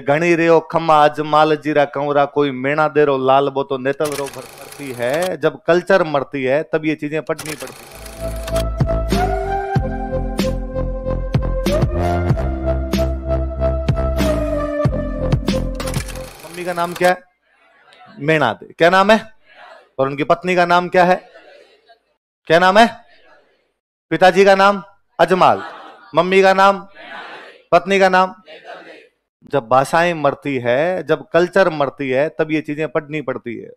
घणी रे खम्मा अजमाल जीरा कंवरा कोई मेणा दे रो लाल बो तो नेतल रो मरती है जब कल्चर मरती है तब ये चीजें पटनी पड़ती है मम्मी का नाम क्या है मेणा दे क्या नाम है और उनकी पत्नी का नाम क्या है क्या नाम है पिताजी का नाम अजमाल मम्मी का नाम पत्नी का नाम जब भाषाएं मरती है जब कल्चर मरती है तब ये चीजें पढ़नी पड़ती है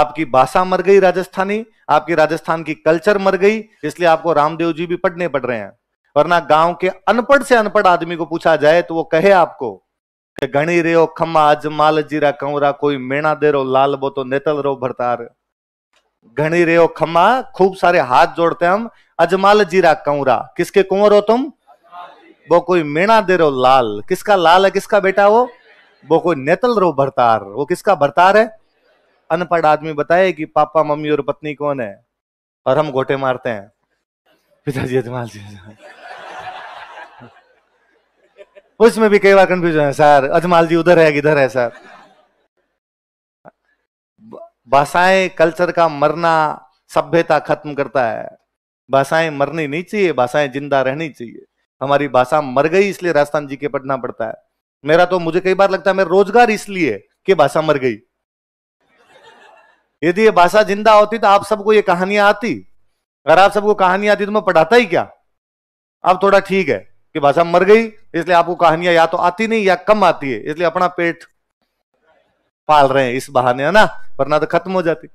आपकी भाषा मर गई राजस्थानी आपकी राजस्थान की कल्चर मर गई इसलिए आपको रामदेव जी भी पढ़ने पड़ रहे हैं वरना गांव के अनपढ़ से अनपढ़ आदमी को पूछा जाए तो वो कहे आपको कि घणी रे खम्मा अज माल जीरा कंवरा कोई मेणा दे रो लाल बो तो नेतल रो भरतार घणी रे खम्मा खूब सारे हाथ जोड़ते हम अजमाल जीरा कंवरा किसके कुंवर हो तुम वो कोई मेणा दे रो लाल किसका लाल है किसका बेटा वो वो कोई नेतल रो भरतार वो किसका भरतार है अनपढ़ आदमी बताए कि पापा मम्मी और पत्नी कौन है और हम गोटे मारते हैं पिताजी अजमाल जी उसमें भी कई बार कंफ्यूजन है सर अजमाल जी उधर है किधर है सर भाषाएं कल्चर का मरना सभ्यता खत्म करता है भाषाएं मरनी नहीं चाहिए भाषाएं जिंदा रहनी चाहिए हमारी भाषा मर गई इसलिए राजस्थान जी के पढ़ना पड़ता है मेरा तो मुझे कई बार लगता है मेरा रोजगार इसलिए कि भाषा मर गई यदि ये भाषा जिंदा होती तो आप सबको ये कहानियां आती अगर आप सबको कहानी आती तो मैं पढ़ाता ही क्या अब थोड़ा ठीक है कि भाषा मर गई इसलिए आपको कहानियां या तो आती नहीं या कम आती है इसलिए अपना पेट पाल रहे हैं इस बहाने है ना वरना तो खत्म हो जाती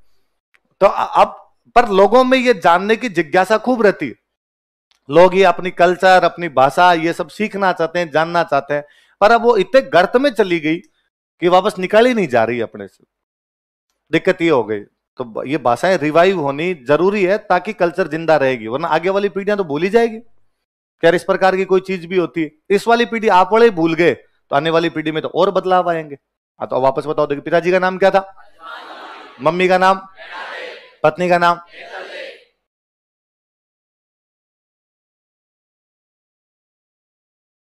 तो अब पर लोगों में ये जानने की जिज्ञासा खूब रहती है लोग ये अपनी कल्चर अपनी भाषा ये सब सीखना चाहते हैं जानना चाहते हैं पर अब वो इतने गर्त में चली गई कि वापस निकाली नहीं जा रही अपने से दिक्कत ये हो गई तो ये भाषाएं रिवाइव होनी जरूरी है ताकि कल्चर जिंदा रहेगी वरना आगे वाली पीढ़ियां तो भूल ही जाएगी क्या इस प्रकार की कोई चीज भी होती है इस वाली पीढ़ी आप वाले भूल गए तो आने वाली पीढ़ी में तो और बदलाव आएंगे हाँ तो वापस बताओ देखिए पिताजी का नाम क्या था मम्मी का नाम पत्नी का नाम